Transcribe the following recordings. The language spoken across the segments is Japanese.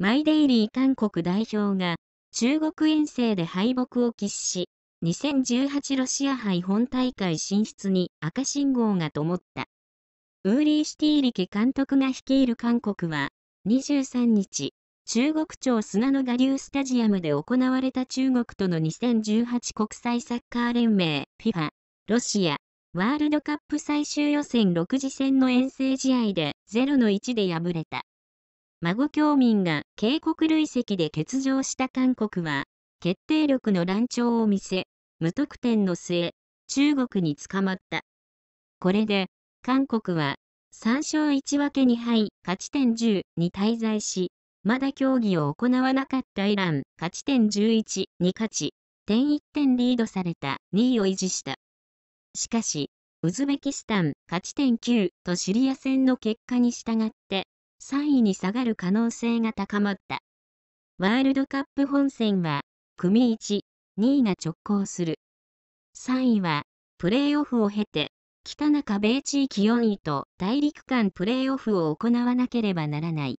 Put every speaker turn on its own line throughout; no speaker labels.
マイデイリー韓国代表が中国遠征で敗北を喫し、2018ロシア杯本大会進出に赤信号が灯った。ウーリー・シティリケ監督が率いる韓国は、23日、中国庁砂の我流スタジアムで行われた中国との2018国際サッカー連盟 FIFA、ロシア、ワールドカップ最終予選6次戦の遠征試合で0の1で敗れた。孫教民が警告累積で欠場した韓国は、決定力の乱調を見せ、無得点の末、中国に捕まった。これで、韓国は、3勝1分け2敗、勝ち点10に滞在し、まだ競技を行わなかったイラン、勝ち点11に勝ち、点1点リードされた2位を維持した。しかし、ウズベキスタン、勝ち点9とシリア戦の結果に従って、3位に下がる可能性が高まった。ワールドカップ本戦は、組1、2位が直行する。3位は、プレーオフを経て、北中米地域4位と大陸間プレーオフを行わなければならない。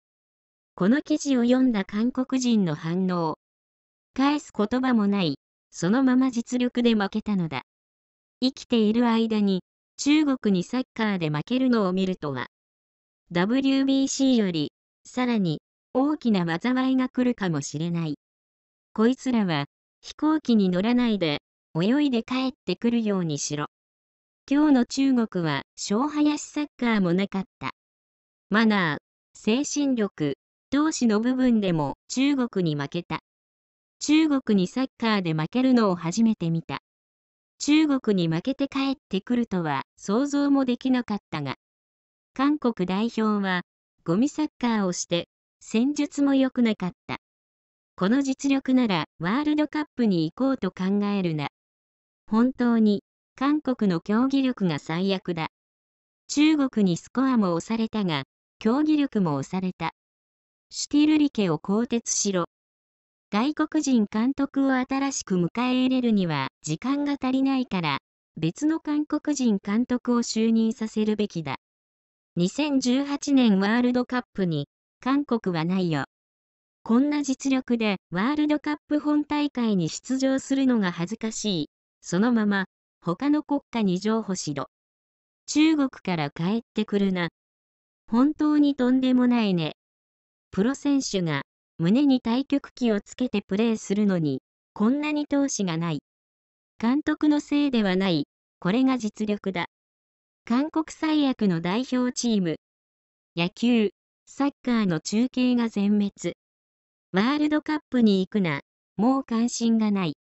この記事を読んだ韓国人の反応。返す言葉もない、そのまま実力で負けたのだ。生きている間に、中国にサッカーで負けるのを見るとは。WBC より、さらに、大きな災いが来るかもしれない。こいつらは、飛行機に乗らないで、泳いで帰ってくるようにしろ。今日の中国は、小林サッカーもなかった。マナー、精神力、投資の部分でも中国に負けた。中国にサッカーで負けるのを初めて見た。中国に負けて帰ってくるとは想像もできなかったが。韓国代表は、ゴミサッカーをして、戦術も良くなかった。この実力ならワールドカップに行こうと考えるな。本当に、韓国の競技力が最悪だ。中国にスコアも押されたが、競技力も押された。シュティルリケを更迭しろ。外国人監督を新しく迎え入れるには時間が足りないから、別の韓国人監督を就任させるべきだ。2018年ワールドカップに、韓国はないよ。こんな実力でワールドカップ本大会に出場するのが恥ずかしい。そのまま、他の国家に譲歩しろ。中国から帰ってくるな。本当にとんでもないね。プロ選手が胸に対局機をつけてプレーするのに、こんなに闘志がない。監督のせいではない。これが実力だ。韓国最悪の代表チーム。野球、サッカーの中継が全滅。ワールドカップに行くな、もう関心がない。